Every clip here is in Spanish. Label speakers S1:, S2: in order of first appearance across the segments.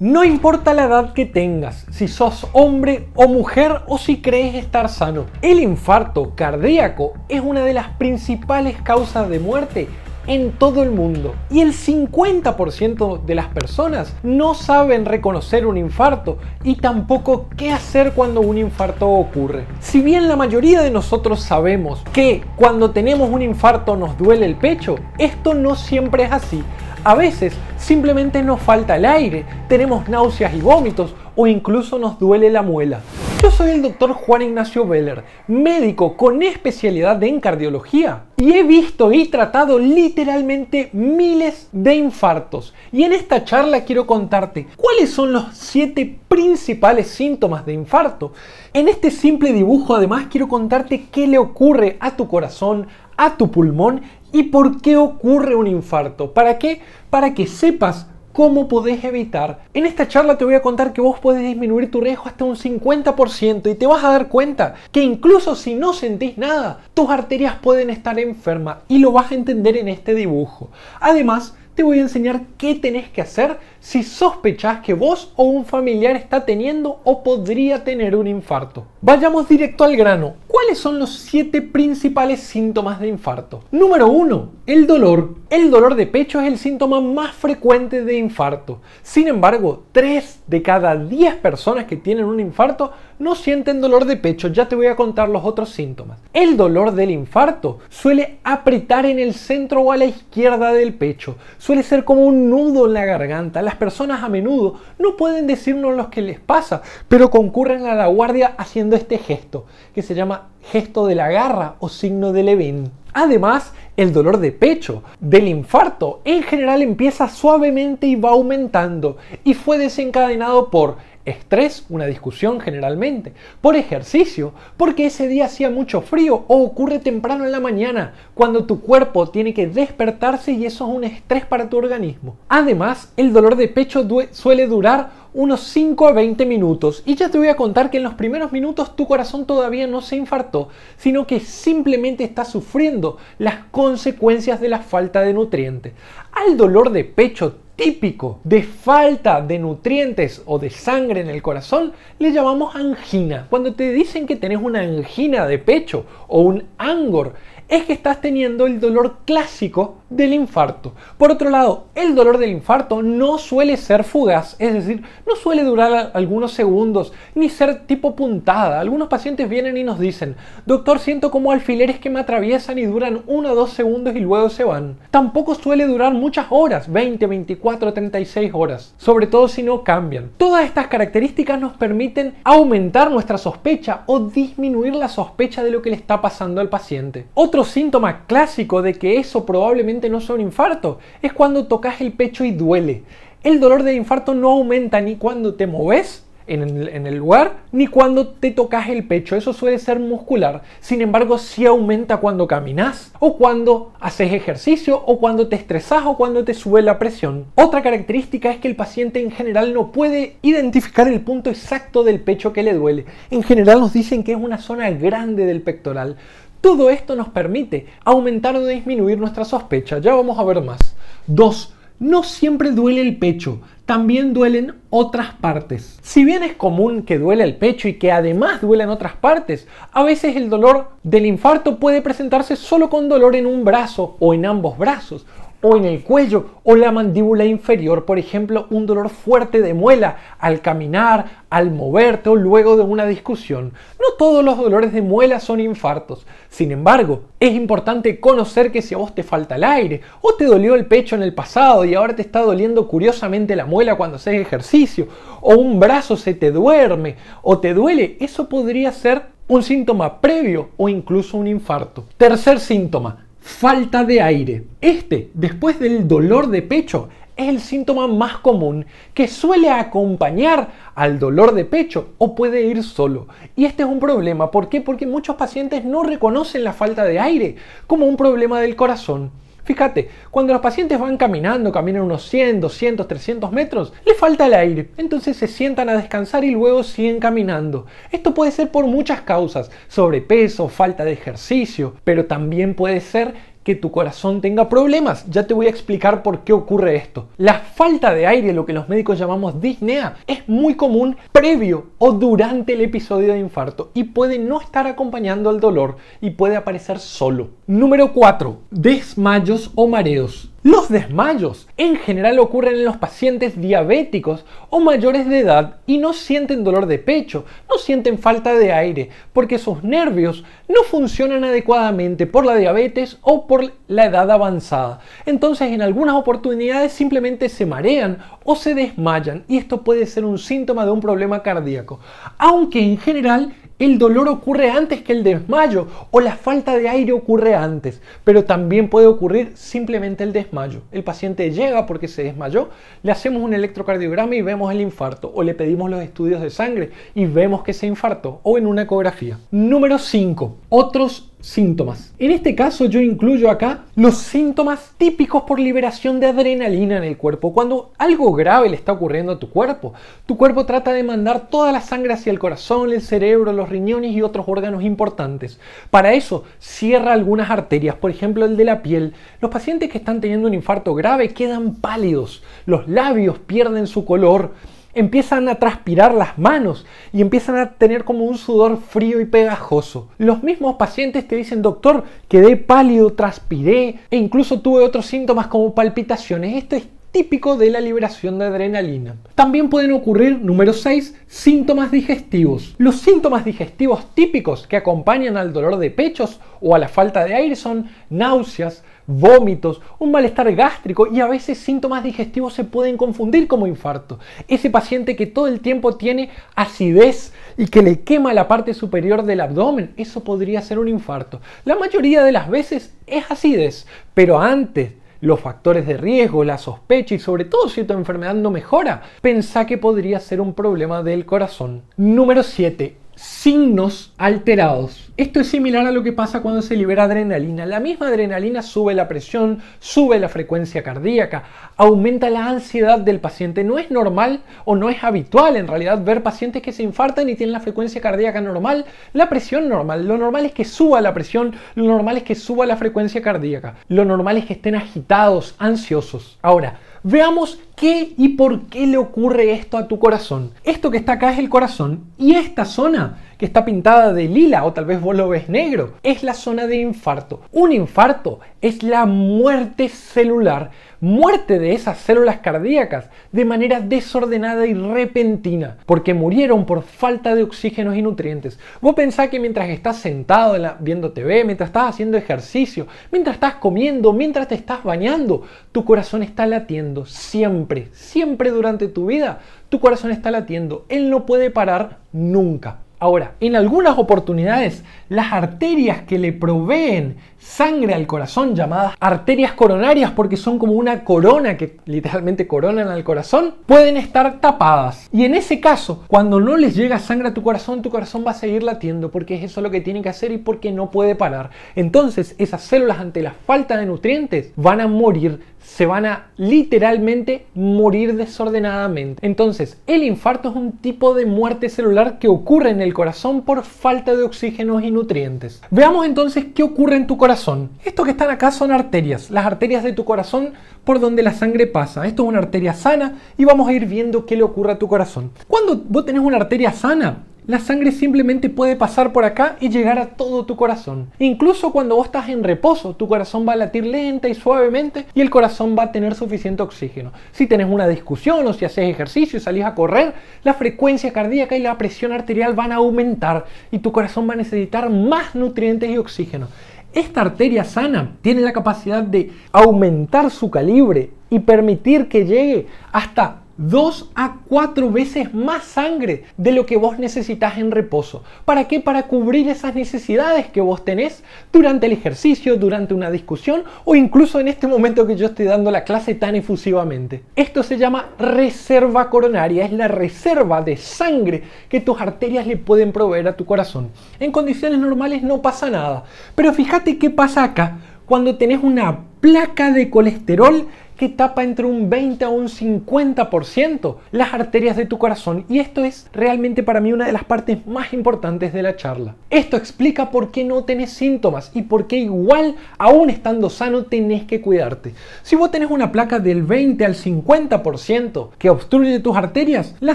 S1: No importa la edad que tengas, si sos hombre o mujer o si crees estar sano, el infarto cardíaco es una de las principales causas de muerte en todo el mundo. Y el 50% de las personas no saben reconocer un infarto y tampoco qué hacer cuando un infarto ocurre. Si bien la mayoría de nosotros sabemos que cuando tenemos un infarto nos duele el pecho, esto no siempre es así a veces simplemente nos falta el aire, tenemos náuseas y vómitos o incluso nos duele la muela. Yo soy el doctor Juan Ignacio Veller, médico con especialidad en cardiología y he visto y tratado literalmente miles de infartos. Y en esta charla quiero contarte cuáles son los siete principales síntomas de infarto. En este simple dibujo además quiero contarte qué le ocurre a tu corazón, a tu pulmón ¿Y por qué ocurre un infarto? ¿Para qué? Para que sepas cómo podés evitar. En esta charla te voy a contar que vos podés disminuir tu riesgo hasta un 50% y te vas a dar cuenta que incluso si no sentís nada, tus arterias pueden estar enfermas y lo vas a entender en este dibujo. Además, te voy a enseñar qué tenés que hacer si sospechás que vos o un familiar está teniendo o podría tener un infarto. Vayamos directo al grano. ¿Cuáles son los 7 principales síntomas de infarto? Número 1. El dolor. El dolor de pecho es el síntoma más frecuente de infarto. Sin embargo, 3 de cada 10 personas que tienen un infarto no sienten dolor de pecho. Ya te voy a contar los otros síntomas. El dolor del infarto suele apretar en el centro o a la izquierda del pecho. Suele ser como un nudo en la garganta personas a menudo no pueden decirnos lo que les pasa, pero concurren a la guardia haciendo este gesto, que se llama gesto de la garra o signo de Levin. Además, el dolor de pecho del infarto en general empieza suavemente y va aumentando y fue desencadenado por estrés, una discusión generalmente, por ejercicio, porque ese día hacía mucho frío o ocurre temprano en la mañana, cuando tu cuerpo tiene que despertarse y eso es un estrés para tu organismo. Además, el dolor de pecho suele durar unos 5 a 20 minutos y ya te voy a contar que en los primeros minutos tu corazón todavía no se infartó, sino que simplemente está sufriendo las consecuencias de la falta de nutrientes. Al dolor de pecho típico de falta de nutrientes o de sangre en el corazón le llamamos angina. Cuando te dicen que tenés una angina de pecho o un angor, es que estás teniendo el dolor clásico del infarto. Por otro lado, el dolor del infarto no suele ser fugaz, es decir, no suele durar algunos segundos ni ser tipo puntada. Algunos pacientes vienen y nos dicen, doctor, siento como alfileres que me atraviesan y duran 1 o 2 segundos y luego se van. Tampoco suele durar muchas horas, 20, 24, 36 horas, sobre todo si no cambian. Todas estas características nos permiten aumentar nuestra sospecha o disminuir la sospecha de lo que le está pasando al paciente. Otro síntoma clásico de que eso probablemente no son un infarto, es cuando tocas el pecho y duele. El dolor del infarto no aumenta ni cuando te moves en el, lugar, ni cuando te tocas el pecho. Eso suele ser muscular. Sin embargo, si aumenta cuando caminas, o cuando haces ejercicio, o cuando te estresas, o cuando te sube la presión. Otra característica es que el paciente en general no puede identificar el punto exacto del pecho que le duele. En general nos dicen que es una zona grande del pectoral. Todo esto nos permite aumentar o disminuir nuestra sospecha. Ya vamos a ver más. 2. No siempre duele el pecho, también duelen otras partes. Si bien es común que duele el pecho y que además duelen otras partes, a veces el dolor del infarto puede presentarse solo con dolor en un brazo o en ambos brazos, o en el cuello o la mandíbula inferior, por ejemplo, un dolor fuerte de muela al caminar, al moverte o luego de una discusión. No todos los dolores de muela son infartos. Sin embargo, es importante conocer que si a vos te falta el aire o te dolió el pecho en el pasado y ahora te está doliendo curiosamente la muela cuando haces ejercicio o un brazo se te duerme o te duele, eso podría ser un síntoma previo o incluso un infarto. Tercer síntoma, falta de aire. Este, después del dolor de pecho, es el síntoma más común que suele acompañar al dolor de pecho o puede ir solo. Y este es un problema, ¿por qué? Porque muchos pacientes no reconocen la falta de aire como un problema del corazón Fíjate, cuando los pacientes van caminando, caminan unos 100, 200, 300 metros, les falta el aire, entonces se sientan a descansar y luego siguen caminando. Esto puede ser por muchas causas, sobrepeso, falta de ejercicio, pero también puede ser que tu corazón tenga problemas. Ya te voy a explicar por qué ocurre esto. La falta de aire, lo que los médicos llamamos disnea, es muy común previo o durante el episodio de infarto y puede no estar acompañando al dolor y puede aparecer solo. Número 4. Desmayos o mareos. Los desmayos en general ocurren en los pacientes diabéticos o mayores de edad y no sienten dolor de pecho, no sienten falta de aire, porque sus nervios no funcionan adecuadamente por la diabetes o por la edad avanzada. Entonces en algunas oportunidades simplemente se marean o se desmayan y esto puede ser un síntoma de un problema cardíaco, aunque en general el dolor ocurre antes que el desmayo o la falta de aire ocurre antes, pero también puede ocurrir simplemente el desmayo. El paciente llega porque se desmayó, le hacemos un electrocardiograma y vemos el infarto o le pedimos los estudios de sangre y vemos que se infartó o en una ecografía. Número 5. Otros síntomas. En este caso yo incluyo acá los síntomas típicos por liberación de adrenalina en el cuerpo. Cuando algo grave le está ocurriendo a tu cuerpo, tu cuerpo trata de mandar toda la sangre hacia el corazón, el cerebro, los riñones y otros órganos importantes. Para eso cierra algunas arterias, por ejemplo el de la piel. Los pacientes que están teniendo un infarto grave quedan pálidos, los labios pierden su color empiezan a transpirar las manos y empiezan a tener como un sudor frío y pegajoso. Los mismos pacientes te dicen, doctor, quedé pálido, transpiré e incluso tuve otros síntomas como palpitaciones. Esto es típico de la liberación de adrenalina. También pueden ocurrir, número 6, síntomas digestivos. Los síntomas digestivos típicos que acompañan al dolor de pechos o a la falta de aire son náuseas, vómitos, un malestar gástrico y a veces síntomas digestivos se pueden confundir como infarto. Ese paciente que todo el tiempo tiene acidez y que le quema la parte superior del abdomen, eso podría ser un infarto. La mayoría de las veces es acidez, pero antes los factores de riesgo, la sospecha y sobre todo si tu enfermedad no mejora, pensá que podría ser un problema del corazón. Número 7 signos alterados. Esto es similar a lo que pasa cuando se libera adrenalina. La misma adrenalina sube la presión, sube la frecuencia cardíaca, aumenta la ansiedad del paciente. No es normal o no es habitual en realidad ver pacientes que se infartan y tienen la frecuencia cardíaca normal, la presión normal. Lo normal es que suba la presión, lo normal es que suba la frecuencia cardíaca. Lo normal es que estén agitados, ansiosos. Ahora, Veamos qué y por qué le ocurre esto a tu corazón. Esto que está acá es el corazón y esta zona que está pintada de lila o tal vez vos lo ves negro. Es la zona de infarto. Un infarto es la muerte celular, muerte de esas células cardíacas de manera desordenada y repentina, porque murieron por falta de oxígenos y nutrientes. Vos pensás que mientras estás sentado viendo TV, mientras estás haciendo ejercicio, mientras estás comiendo, mientras te estás bañando, tu corazón está latiendo siempre, siempre durante tu vida. Tu corazón está latiendo, él no puede parar nunca. Ahora, en algunas oportunidades, las arterias que le proveen sangre al corazón, llamadas arterias coronarias porque son como una corona que literalmente coronan al corazón, pueden estar tapadas. Y en ese caso, cuando no les llega sangre a tu corazón, tu corazón va a seguir latiendo porque es eso lo que tiene que hacer y porque no puede parar. Entonces, esas células ante la falta de nutrientes van a morir se van a literalmente morir desordenadamente. Entonces, el infarto es un tipo de muerte celular que ocurre en el corazón por falta de oxígeno y nutrientes. Veamos entonces qué ocurre en tu corazón. Esto que están acá son arterias, las arterias de tu corazón por donde la sangre pasa. Esto es una arteria sana y vamos a ir viendo qué le ocurre a tu corazón. Cuando vos tenés una arteria sana, la sangre simplemente puede pasar por acá y llegar a todo tu corazón. Incluso cuando vos estás en reposo, tu corazón va a latir lenta y suavemente y el corazón va a tener suficiente oxígeno. Si tenés una discusión o si haces ejercicio y salís a correr, la frecuencia cardíaca y la presión arterial van a aumentar y tu corazón va a necesitar más nutrientes y oxígeno. Esta arteria sana tiene la capacidad de aumentar su calibre y permitir que llegue hasta dos a cuatro veces más sangre de lo que vos necesitas en reposo. ¿Para qué? Para cubrir esas necesidades que vos tenés durante el ejercicio, durante una discusión o incluso en este momento que yo estoy dando la clase tan efusivamente. Esto se llama reserva coronaria, es la reserva de sangre que tus arterias le pueden proveer a tu corazón. En condiciones normales no pasa nada, pero fíjate qué pasa acá cuando tenés una placa de colesterol que tapa entre un 20 a un 50% las arterias de tu corazón y esto es realmente para mí una de las partes más importantes de la charla. Esto explica por qué no tenés síntomas y por qué igual aún estando sano tenés que cuidarte. Si vos tenés una placa del 20 al 50% que obstruye tus arterias, la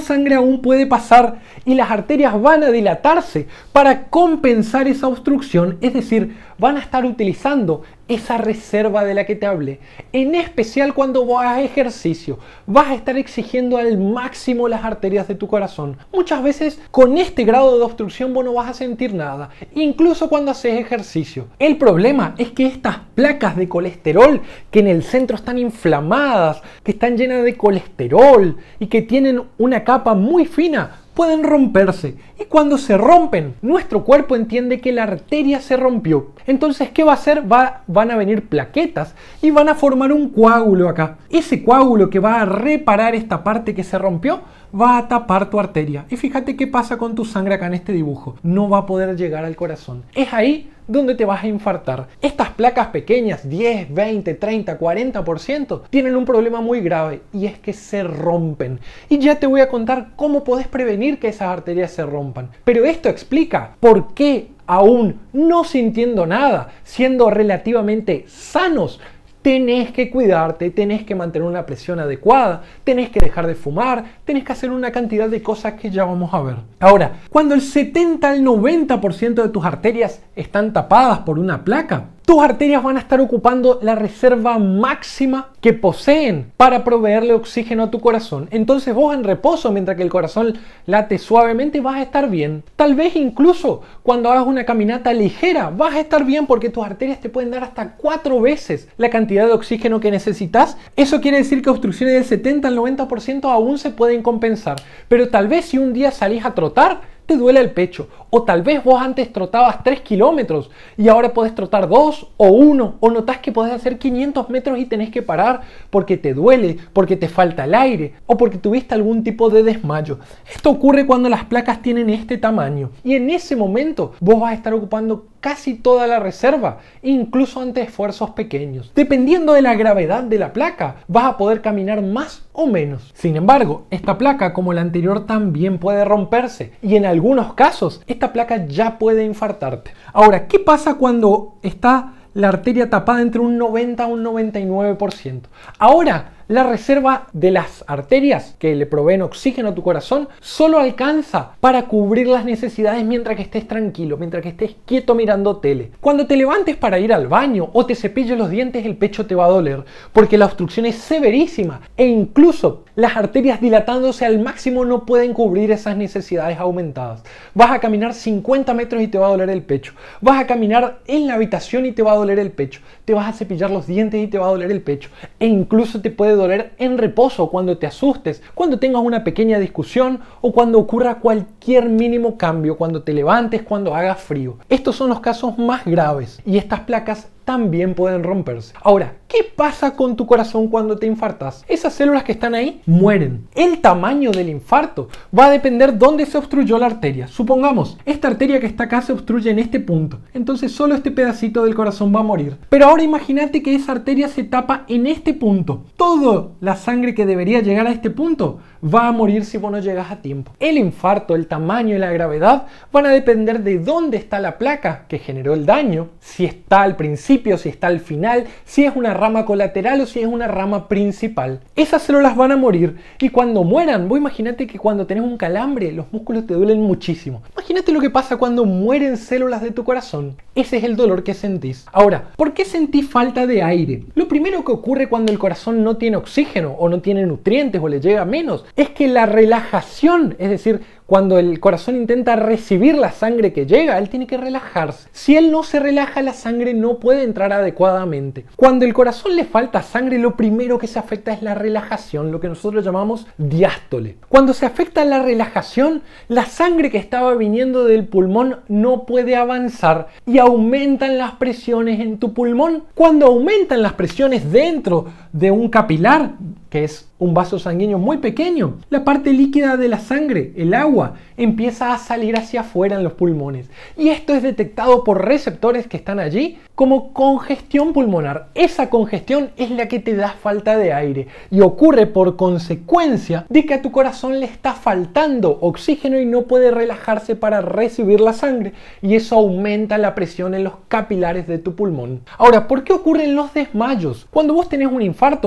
S1: sangre aún puede pasar y las arterias van a dilatarse para compensar esa obstrucción, es decir, van a estar utilizando esa reserva de la que te hablé. En especial cuando vas a ejercicio, vas a estar exigiendo al máximo las arterias de tu corazón. Muchas veces con este grado de obstrucción vos no vas a sentir nada, incluso cuando haces ejercicio. El problema es que estas placas de colesterol que en el centro están inflamadas, que están llenas de colesterol y que tienen una capa muy fina, pueden romperse y cuando se rompen, nuestro cuerpo entiende que la arteria se rompió. Entonces, ¿qué va a hacer? Va, van a venir plaquetas y van a formar un coágulo acá. Ese coágulo que va a reparar esta parte que se rompió va a tapar tu arteria. Y fíjate qué pasa con tu sangre acá en este dibujo. No va a poder llegar al corazón. Es ahí dónde te vas a infartar. Estas placas pequeñas, 10, 20, 30, 40%, tienen un problema muy grave y es que se rompen. Y ya te voy a contar cómo podés prevenir que esas arterias se rompan. Pero esto explica por qué aún no sintiendo nada, siendo relativamente sanos, tenés que cuidarte, tenés que mantener una presión adecuada, tenés que dejar de fumar, tenés que hacer una cantidad de cosas que ya vamos a ver. Ahora, cuando el 70 al 90% de tus arterias están tapadas por una placa, tus arterias van a estar ocupando la reserva máxima que poseen para proveerle oxígeno a tu corazón. Entonces vos en reposo, mientras que el corazón late suavemente, vas a estar bien. Tal vez incluso cuando hagas una caminata ligera, vas a estar bien porque tus arterias te pueden dar hasta cuatro veces la cantidad de oxígeno que necesitas. Eso quiere decir que obstrucciones del 70 al 90% aún se pueden compensar. Pero tal vez si un día salís a trotar, te duele el pecho. O tal vez vos antes trotabas 3 kilómetros y ahora podés trotar 2 o 1. O notás que podés hacer 500 metros y tenés que parar porque te duele, porque te falta el aire o porque tuviste algún tipo de desmayo. Esto ocurre cuando las placas tienen este tamaño. Y en ese momento vos vas a estar ocupando casi toda la reserva, incluso ante esfuerzos pequeños. Dependiendo de la gravedad de la placa, vas a poder caminar más o menos. Sin embargo, esta placa como la anterior también puede romperse y en algunos casos esta placa ya puede infartarte. Ahora, ¿qué pasa cuando está la arteria tapada entre un 90 a un 99%? Ahora, la reserva de las arterias que le proveen oxígeno a tu corazón solo alcanza para cubrir las necesidades mientras que estés tranquilo, mientras que estés quieto mirando tele. Cuando te levantes para ir al baño o te cepilles los dientes, el pecho te va a doler porque la obstrucción es severísima e incluso las arterias dilatándose al máximo no pueden cubrir esas necesidades aumentadas. Vas a caminar 50 metros y te va a doler el pecho. Vas a caminar en la habitación y te va a doler el pecho. Te vas a cepillar los dientes y te va a doler el pecho. E incluso te puede doler en reposo cuando te asustes, cuando tengas una pequeña discusión o cuando ocurra cualquier mínimo cambio, cuando te levantes, cuando haga frío. Estos son los casos más graves y estas placas también pueden romperse. Ahora, ¿qué pasa con tu corazón cuando te infartas? Esas células que están ahí mueren. El tamaño del infarto va a depender dónde se obstruyó la arteria. Supongamos, esta arteria que está acá se obstruye en este punto. Entonces solo este pedacito del corazón va a morir. Pero ahora imagínate que esa arteria se tapa en este punto. Toda la sangre que debería llegar a este punto va a morir si vos no llegas a tiempo. El infarto, el tamaño y la gravedad van a depender de dónde está la placa que generó el daño, si está al principio si está al final, si es una rama colateral o si es una rama principal. Esas células van a morir y cuando mueran, vos imagínate que cuando tenés un calambre, los músculos te duelen muchísimo. Imagínate lo que pasa cuando mueren células de tu corazón. Ese es el dolor que sentís. Ahora, ¿por qué sentís falta de aire? Lo primero que ocurre cuando el corazón no tiene oxígeno o no tiene nutrientes o le llega menos es que la relajación, es decir, cuando el corazón intenta recibir la sangre que llega, él tiene que relajarse. Si él no se relaja, la sangre no puede entrar adecuadamente. Cuando el corazón le falta sangre, lo primero que se afecta es la relajación, lo que nosotros llamamos diástole. Cuando se afecta la relajación, la sangre que estaba viniendo del pulmón no puede avanzar y aumentan las presiones en tu pulmón. Cuando aumentan las presiones dentro de un capilar, que es un vaso sanguíneo muy pequeño, la parte líquida de la sangre, el agua, empieza a salir hacia afuera en los pulmones. Y esto es detectado por receptores que están allí como congestión pulmonar. Esa congestión es la que te da falta de aire y ocurre por consecuencia de que a tu corazón le está faltando oxígeno y no puede relajarse para recibir la sangre y eso aumenta la presión en los capilares de tu pulmón. Ahora, ¿por qué ocurren los desmayos? Cuando vos tenés un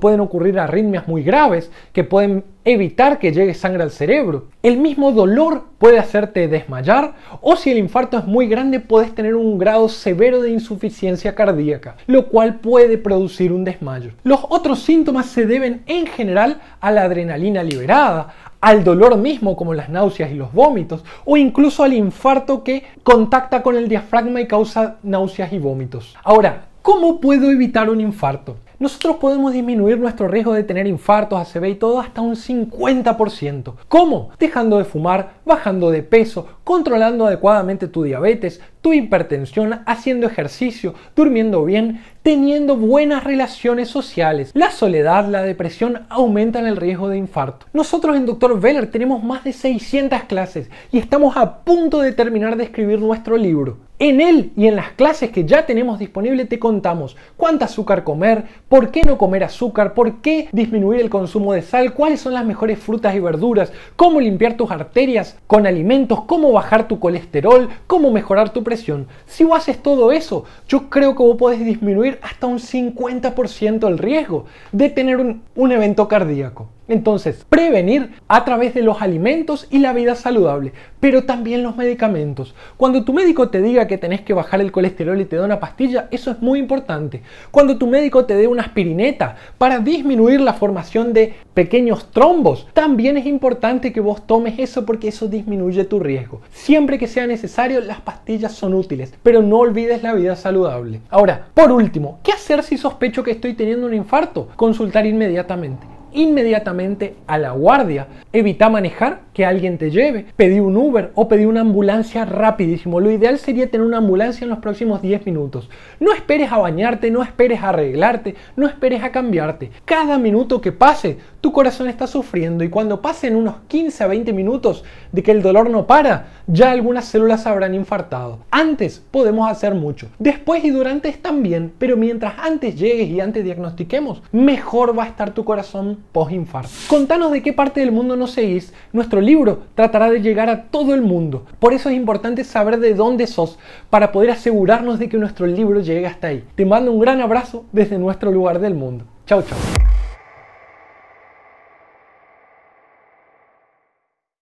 S1: pueden ocurrir arritmias muy graves que pueden evitar que llegue sangre al cerebro. El mismo dolor puede hacerte desmayar o si el infarto es muy grande puedes tener un grado severo de insuficiencia cardíaca, lo cual puede producir un desmayo. Los otros síntomas se deben en general a la adrenalina liberada, al dolor mismo como las náuseas y los vómitos, o incluso al infarto que contacta con el diafragma y causa náuseas y vómitos. Ahora, ¿cómo puedo evitar un infarto? nosotros podemos disminuir nuestro riesgo de tener infartos, ACV y todo hasta un 50%. ¿Cómo? Dejando de fumar, bajando de peso, controlando adecuadamente tu diabetes, tu hipertensión, haciendo ejercicio, durmiendo bien, teniendo buenas relaciones sociales. La soledad, la depresión aumentan el riesgo de infarto. Nosotros en Dr. Veller tenemos más de 600 clases y estamos a punto de terminar de escribir nuestro libro. En él y en las clases que ya tenemos disponible te contamos cuánto azúcar comer, por qué no comer azúcar, por qué disminuir el consumo de sal, cuáles son las mejores frutas y verduras, cómo limpiar tus arterias con alimentos, cómo bajar tu colesterol, cómo mejorar tu presión. Si haces todo eso, yo creo que vos podés disminuir hasta un 50% el riesgo de tener un evento cardíaco. Entonces, prevenir a través de los alimentos y la vida saludable, pero también los medicamentos. Cuando tu médico te diga que tenés que bajar el colesterol y te da una pastilla, eso es muy importante. Cuando tu médico te dé una aspirineta para disminuir la formación de pequeños trombos, también es importante que vos tomes eso porque eso disminuye tu riesgo. Siempre que sea necesario, las pastillas son útiles, pero no olvides la vida saludable. Ahora, por último, ¿qué hacer si sospecho que estoy teniendo un infarto? Consultar inmediatamente inmediatamente a la guardia. Evita manejar, que alguien te lleve. Pedí un Uber o pedí una ambulancia rapidísimo. Lo ideal sería tener una ambulancia en los próximos 10 minutos. No esperes a bañarte, no esperes a arreglarte, no esperes a cambiarte. Cada minuto que pase, tu corazón está sufriendo y cuando pasen unos 15 a 20 minutos de que el dolor no para, ya algunas células habrán infartado. Antes podemos hacer mucho. Después y durante es también, pero mientras antes llegues y antes diagnostiquemos, mejor va a estar tu corazón post-infarto. Contanos de qué parte del mundo no seguís. Nuestro libro tratará de llegar a todo el mundo. Por eso es importante saber de dónde sos para poder asegurarnos de que nuestro libro llegue hasta ahí. Te mando un gran abrazo desde nuestro lugar del mundo. Chao, chao.